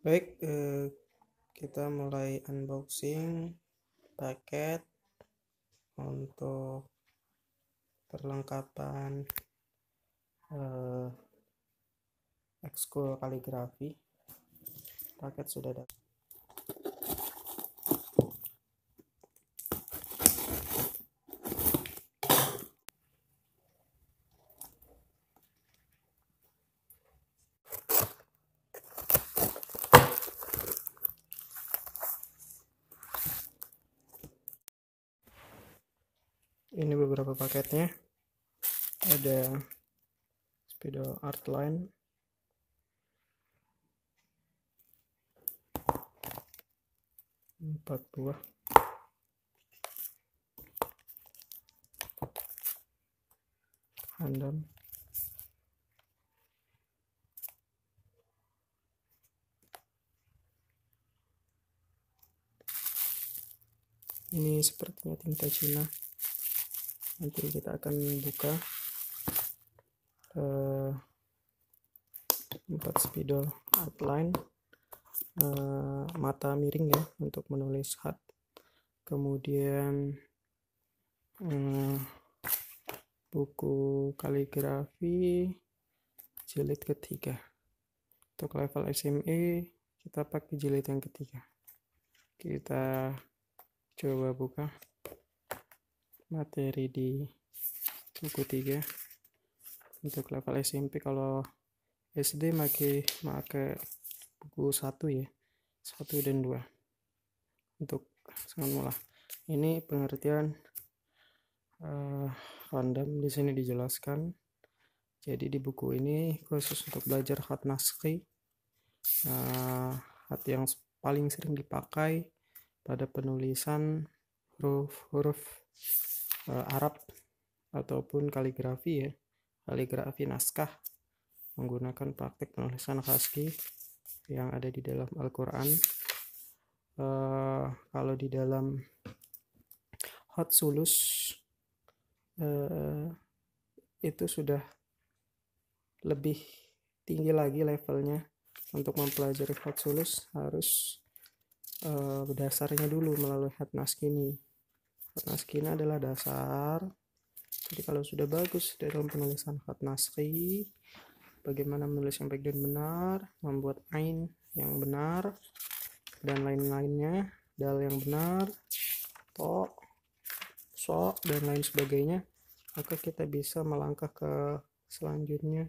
baik eh, kita mulai unboxing paket untuk perlengkapan eh, ekskul kaligrafi paket sudah datang ini beberapa paketnya ada spidol artline empat buah handam ini sepertinya tinta Cina nanti kita akan buka uh, eh, 4 spidol outline uh, mata miring ya untuk menulis hat kemudian uh, buku kaligrafi jilid ketiga untuk level SMA e, kita pakai jilid yang ketiga kita coba buka materi di buku 3 untuk level SMP kalau SD make make buku 1 ya 1 dan 2 untuk sangat mula ini pengertian uh, random di sini dijelaskan jadi di buku ini khusus untuk belajar hat naskri uh, eh, hat yang paling sering dipakai pada penulisan huruf-huruf Eh, Arab ataupun kaligrafi ya kaligrafi naskah menggunakan praktik penulisan khaski yang ada di dalam Al-Quran uh, kalau di dalam hot sulus uh, itu sudah lebih tinggi lagi levelnya untuk mempelajari hot sulus harus uh, dasarnya dulu melalui hot naskini Naskina adalah dasar. Jadi kalau sudah bagus dalam penulisan khat bagaimana menulis yang baik dan benar, membuat ain yang benar, dan lain-lainnya, dal yang benar, to, so, dan lain sebagainya, maka kita bisa melangkah ke selanjutnya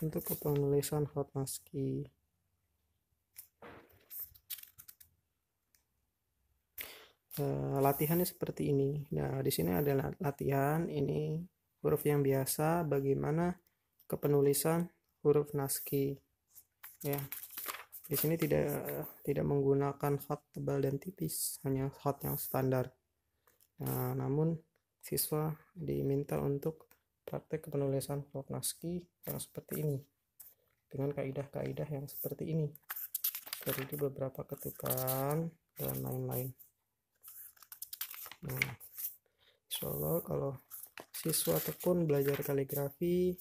untuk penulisan hot Eh, latihannya seperti ini. Nah, di sini ada latihan, ini huruf yang biasa, bagaimana kepenulisan huruf naski. Ya. Di sini tidak tidak menggunakan hot tebal dan tipis, hanya hot yang standar. Nah, namun siswa diminta untuk praktek kepenulisan huruf naski yang seperti ini dengan kaidah-kaidah yang seperti ini. Jadi beberapa ketukan dan lain-lain. Insyaallah kalau siswa tekun belajar kaligrafi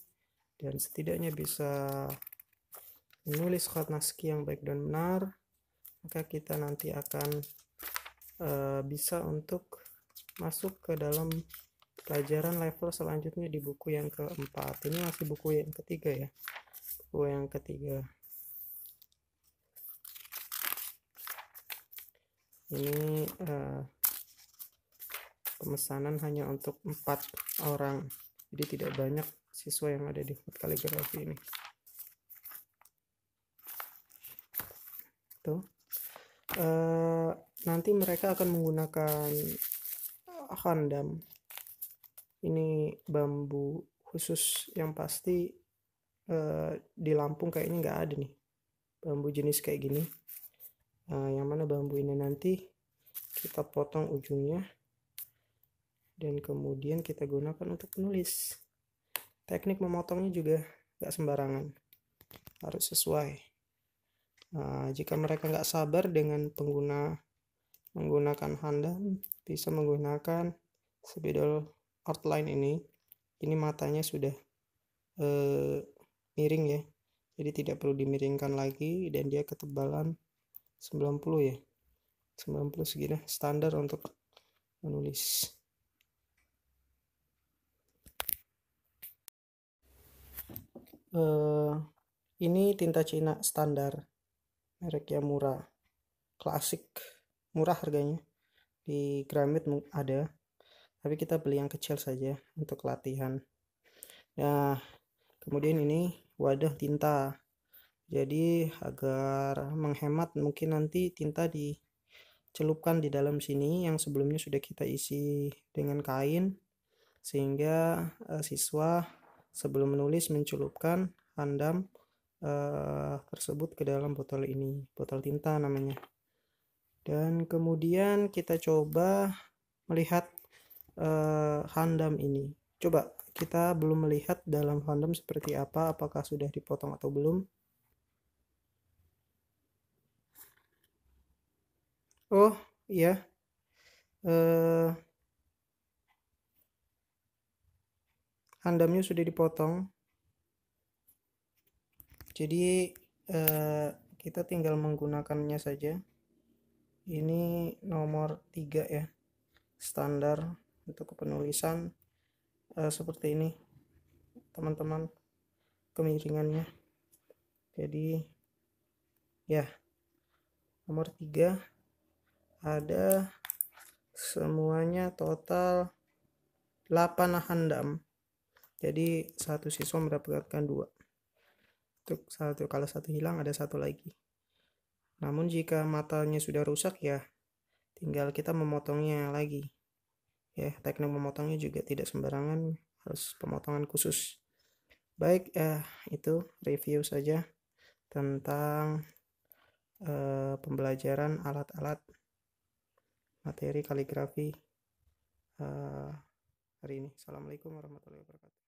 dan setidaknya bisa menulis khat naski yang baik dan benar maka kita nanti akan uh, bisa untuk masuk ke dalam pelajaran level selanjutnya di buku yang keempat ini masih buku yang ketiga ya buku yang ketiga ini uh, pemesanan hanya untuk empat orang jadi tidak banyak siswa yang ada di hot kaligrafi ini tuh uh, nanti mereka akan menggunakan eh, handam ini bambu khusus yang pasti uh, di Lampung kayak kayaknya nggak ada nih bambu jenis kayak gini uh, yang mana bambu ini nanti kita potong ujungnya dan kemudian kita gunakan untuk menulis teknik memotongnya juga gak sembarangan harus sesuai nah, jika mereka nggak sabar dengan pengguna menggunakan handan bisa menggunakan spidol outline ini ini matanya sudah eh, miring ya jadi tidak perlu dimiringkan lagi dan dia ketebalan 90 ya 90 segini standar untuk menulis uh, ini tinta Cina standar merek yang murah klasik murah harganya di Gramet ada tapi kita beli yang kecil saja untuk latihan nah kemudian ini wadah tinta jadi agar menghemat mungkin nanti tinta dicelupkan di dalam sini yang sebelumnya sudah kita isi dengan kain sehingga eh, siswa Sebelum menulis, mencelupkan handam uh, tersebut ke dalam botol ini, botol tinta namanya. Dan kemudian kita coba melihat uh, handam ini. Coba kita belum melihat dalam handam seperti apa, apakah sudah dipotong atau belum. Oh iya, uh, handamnya sudah dipotong jadi eh, kita tinggal menggunakannya saja ini nomor 3 ya standar untuk penulisan eh, seperti ini teman-teman kemiringannya jadi ya nomor 3 ada semuanya total 8 handam jadi satu siswa mendapatkan dua untuk satu kalau satu hilang ada satu lagi namun jika matanya sudah rusak ya tinggal kita memotongnya lagi ya teknik memotongnya juga tidak sembarangan harus pemotongan khusus baik eh, itu review saja tentang eh, pembelajaran alat-alat materi kaligrafi eh, hari ini assalamualaikum warahmatullahi wabarakatuh